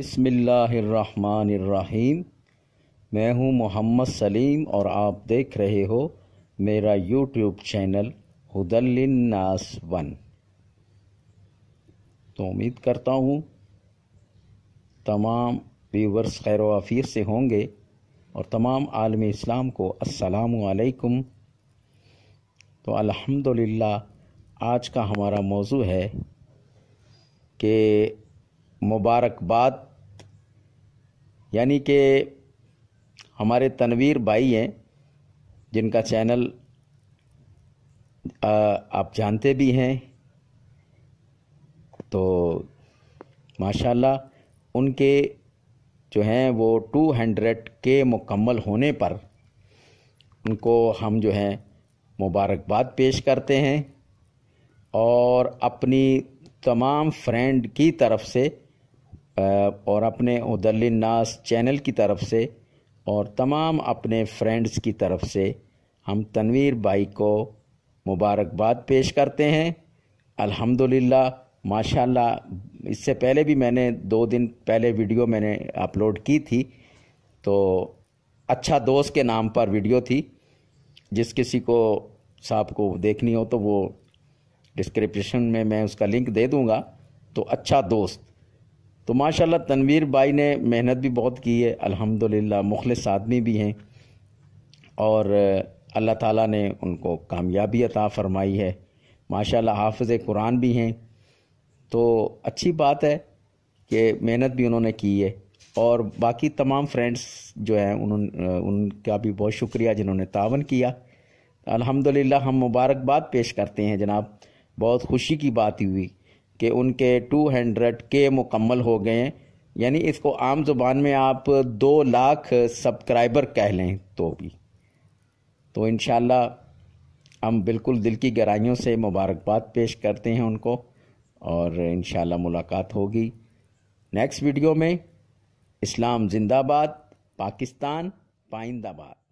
बसमीम मैं हूं मोहम्मद सलीम और आप देख रहे हो मेरा यूट्यूब चैनल हदलिनस वन तो उम्मीद करता हूं तमाम व्यूवर्स खैर आफियत से होंगे और तमाम आलम इस्लाम को असलकम तो अल्हम्दुलिल्लाह आज का हमारा मौजू है कि मुबारकबाद यानी कि हमारे तनवीर भाई हैं जिनका चैनल आप जानते भी हैं तो माशाल्लाह उनके जो हैं वो टू हंड्रेड के मुकम्मल होने पर उनको हम जो हैं मुबारकबाद पेश करते हैं और अपनी तमाम फ्रेंड की तरफ से और अपने नास चैनल की तरफ से और तमाम अपने फ्रेंड्स की तरफ से हम तनवीर भाई को मुबारकबाद पेश करते हैं अल्हम्दुलिल्लाह माशाल्लाह इससे पहले भी मैंने दो दिन पहले वीडियो मैंने अपलोड की थी तो अच्छा दोस्त के नाम पर वीडियो थी जिस किसी को साहब को देखनी हो तो वो डिस्क्रिप्शन में मैं उसका लिंक दे दूँगा तो अच्छा दोस्त तो माशाल्लाह तनवीर भाई ने मेहनत भी बहुत की है अल्हम्दुलिल्लाह मुखलिस आदमी भी हैं और अल्लाह ताला ने उनको कामयाबी अता फ़रमाई है माशाल्लाह हाफज कुरान भी हैं तो अच्छी बात है कि मेहनत भी उन्होंने की है और बाकी तमाम फ्रेंड्स जो हैं उन्होंने उनका भी बहुत शुक्रिया जिन्होंने तावन किया अल्हम्दुलिल्लाह हम मुबारकबाद पेश करते हैं जनाब बहुत खुशी की बात हुई कि उनके 200 के मुकम्मल हो गए यानी इसको आम ज़ुबान में आप दो लाख सब्सक्राइबर कह लें तो भी तो इन हम बिल्कुल दिल की गहराइयों से मुबारकबाद पेश करते हैं उनको और इन मुलाकात होगी नेक्स्ट वीडियो में इस्लाम जिंदाबाद पाकिस्तान पाइंदाबाद